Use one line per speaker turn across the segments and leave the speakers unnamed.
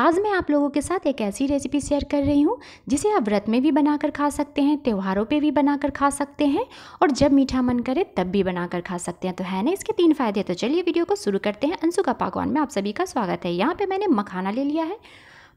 आज मैं आप लोगों के साथ एक ऐसी रेसिपी शेयर कर रही हूँ जिसे आप व्रत में भी बनाकर खा सकते हैं त्योहारों पे भी बनाकर खा सकते हैं और जब मीठा मन करे तब भी बनाकर खा सकते हैं तो है ना इसके तीन फ़ायदे तो चलिए वीडियो को शुरू करते हैं अंशु का पकवान में आप सभी का स्वागत है यहाँ पर मैंने मखाना ले लिया है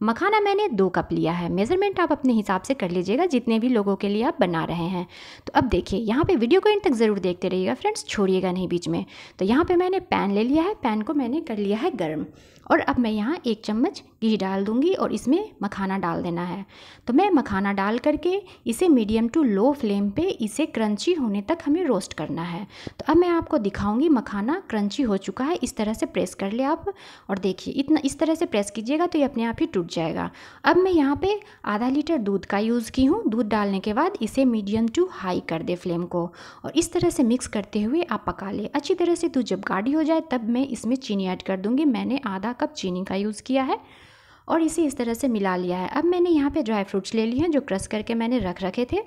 मखाना मैंने दो कप लिया है मेज़रमेंट आप अपने हिसाब से कर लीजिएगा जितने भी लोगों के लिए आप बना रहे हैं तो अब देखिए यहाँ पे वीडियो को इन तक ज़रूर देखते रहिएगा फ्रेंड्स छोड़िएगा नहीं बीच में तो यहाँ पे मैंने पैन ले लिया है पैन को मैंने कर लिया है गर्म और अब मैं यहाँ एक चम्मच ये डाल दूँगी और इसमें मखाना डाल देना है तो मैं मखाना डाल करके इसे मीडियम टू लो फ्लेम पे इसे क्रंची होने तक हमें रोस्ट करना है तो अब मैं आपको दिखाऊंगी मखाना क्रंची हो चुका है इस तरह से प्रेस कर ले आप और देखिए इतना इस तरह से प्रेस कीजिएगा तो ये अपने आप ही टूट जाएगा अब मैं यहाँ पर आधा लीटर दूध का यूज़ की हूँ दूध डालने के बाद इसे मीडियम टू हाई कर दे फ्लेम को और इस तरह से मिक्स करते हुए आप पका लें अच्छी तरह से दूध जब गाढ़ी हो जाए तब मैं इसमें चीनी ऐड कर दूँगी मैंने आधा कप चीनी का यूज़ किया है और इसे इस तरह से मिला लिया है अब मैंने यहाँ पे ड्राई फ्रूट्स ले लिए हैं जो क्रश करके मैंने रख रखे थे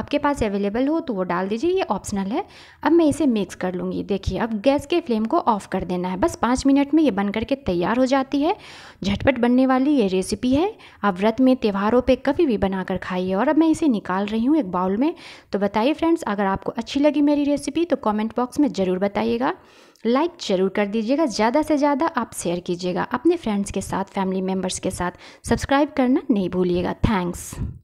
आपके पास अवेलेबल हो तो वो डाल दीजिए ये ऑप्शनल है अब मैं इसे मिक्स कर लूँगी देखिए अब गैस के फ्लेम को ऑफ कर देना है बस पाँच मिनट में ये बन करके तैयार हो जाती है झटपट बनने वाली ये रेसिपी है आप व्रत में त्यौहारों पर कभी भी बना कर खाइए और अब मैं इसे निकाल रही हूँ एक बाउल में तो बताइए फ्रेंड्स अगर आपको अच्छी लगी मेरी रेसिपी तो कॉमेंट बॉक्स में ज़रूर बताइएगा लाइक जरूर कर दीजिएगा ज़्यादा से ज़्यादा आप शेयर कीजिएगा अपने फ्रेंड्स के साथ फैमिली मेम्बर्स के साथ सब्सक्राइब करना नहीं भूलिएगा थैंक्स